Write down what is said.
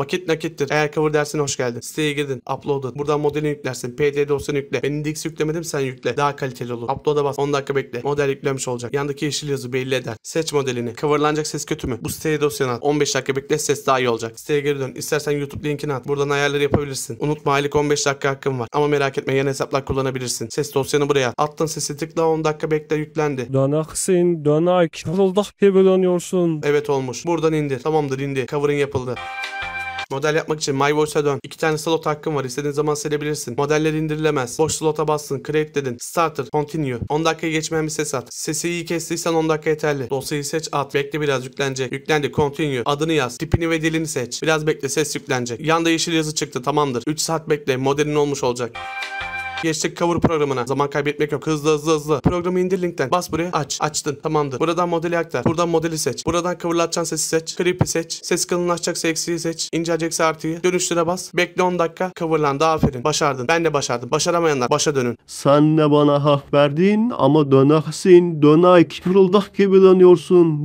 Vakit nakittir. Eğer cover dersine hoş geldin. Siteye girdin. Uploaded. Buradan modeli yüklersin. PD dosyanı yükle. Ben index yüklemedim sen yükle. Daha kaliteli olur. Upload'a bas. 10 dakika bekle. Model yüklenmiş olacak. Yandaki yeşil yazı belli eder. Seç modelini. Coverlanacak ses kötü mü? Bu siteye dosyanı at. 15 dakika bekle ses daha iyi olacak. Siteye geri dön. İstersen YouTube linkini at. Buradan ayarları yapabilirsin. Unutma aylık 15 dakika hakkın var. Ama merak etme yan hesaplar kullanabilirsin. Ses dosyanı buraya at. Attın sesi tıkla 10 dakika bekle yüklendi. Döneksin, dönek. Fırıldak gibi dönüyorsun. Evet olmuş. Buradan indir. Tamamdır indi. Cover'ın yapıldı. Model yapmak için MyVoice'a dön. İki tane slot hakkın var. İstediğin zaman silebilirsin. Modeller indirilemez. Boş slota bastın. Create dedin. Starter. Continue. 10 dakika geçmeyen bir ses at. Sesi iyi kestiysen 10 dakika yeterli. Dosyayı seç at. Bekle biraz yüklenecek. Yüklendi. Continue. Adını yaz. Tipini ve dilini seç. Biraz bekle ses yüklenecek. Yanda yeşil yazı çıktı. Tamamdır. 3 saat bekle. Modelin olmuş olacak. Geçtik cover programına. Zaman kaybetmek yok. Hızlı hızlı hızlı. Programı indir linkten. Bas buraya aç. Açtın. Tamamdır. Buradan modeli aktar. Buradan modeli seç. Buradan kıvırlatacağın sesi seç. Creep'i seç. Ses kalınlaşacaksa eksiği seç. İnceleyecekse artıyı. Dönüştüre bas. Bekle 10 dakika. Kıvırlandı. Aferin. Başardın. Ben de başardım. Başaramayanlar başa dönün. Sen ne bana hak verdin ama dönersin. Dönek. Fırıldak gibi dönüyorsun.